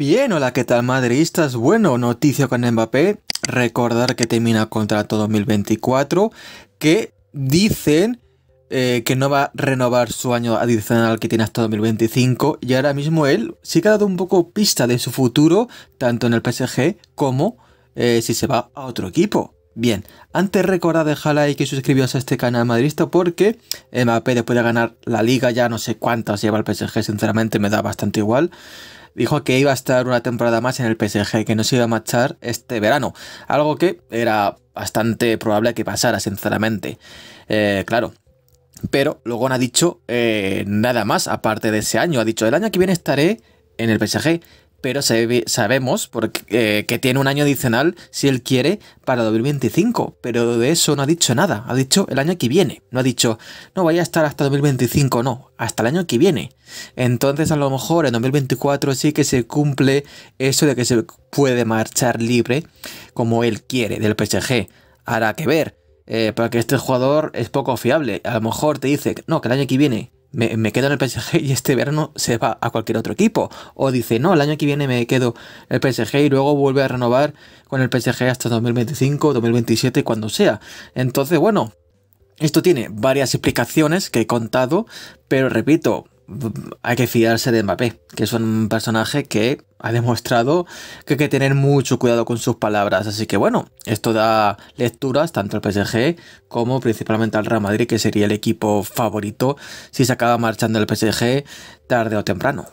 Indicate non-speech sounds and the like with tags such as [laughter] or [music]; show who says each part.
Speaker 1: Bien, hola, ¿qué tal madridistas? Bueno, noticia con Mbappé. Recordar que termina contrato 2024, que dicen eh, que no va a renovar su año adicional que tiene hasta 2025 y ahora mismo él sí que ha dado un poco pista de su futuro, tanto en el PSG como eh, si se va a otro equipo. Bien, antes recordad dejar like y suscribiros a este canal madridista porque eh, Mbappé después de ganar la liga ya no sé cuántas lleva el PSG, sinceramente me da bastante igual. Dijo que iba a estar una temporada más en el PSG, que no se iba a marchar este verano, algo que era bastante probable que pasara, sinceramente. Eh, claro, pero luego no ha dicho eh, nada más aparte de ese año. Ha dicho, el año que viene estaré en el PSG, pero sabemos eh, que tiene un año adicional, si él quiere, para 2025. Pero de eso no ha dicho nada, ha dicho el año que viene. No ha dicho, no vaya a estar hasta 2025, no, hasta el año que viene. Entonces a lo mejor en 2024 sí que se cumple eso de que se puede marchar libre como él quiere del PSG. Hará que ver, eh, porque este jugador es poco fiable. A lo mejor te dice, no, que el año que viene me, me, quedo en el PSG [laughs] y este verano se va a cualquier otro equipo. O dice, no, el año que viene me quedo el PSG y luego vuelve a renovar con el PSG hasta 2025, 2027, cuando sea. Entonces, bueno, esto tiene varias explicaciones que he contado, pero repito, hay que fiarse de Mbappé, que es un personaje que ha demostrado que hay que tener mucho cuidado con sus palabras. Así que bueno, esto da lecturas tanto al PSG como principalmente al Real Madrid, que sería el equipo favorito si se acaba marchando el PSG tarde o temprano.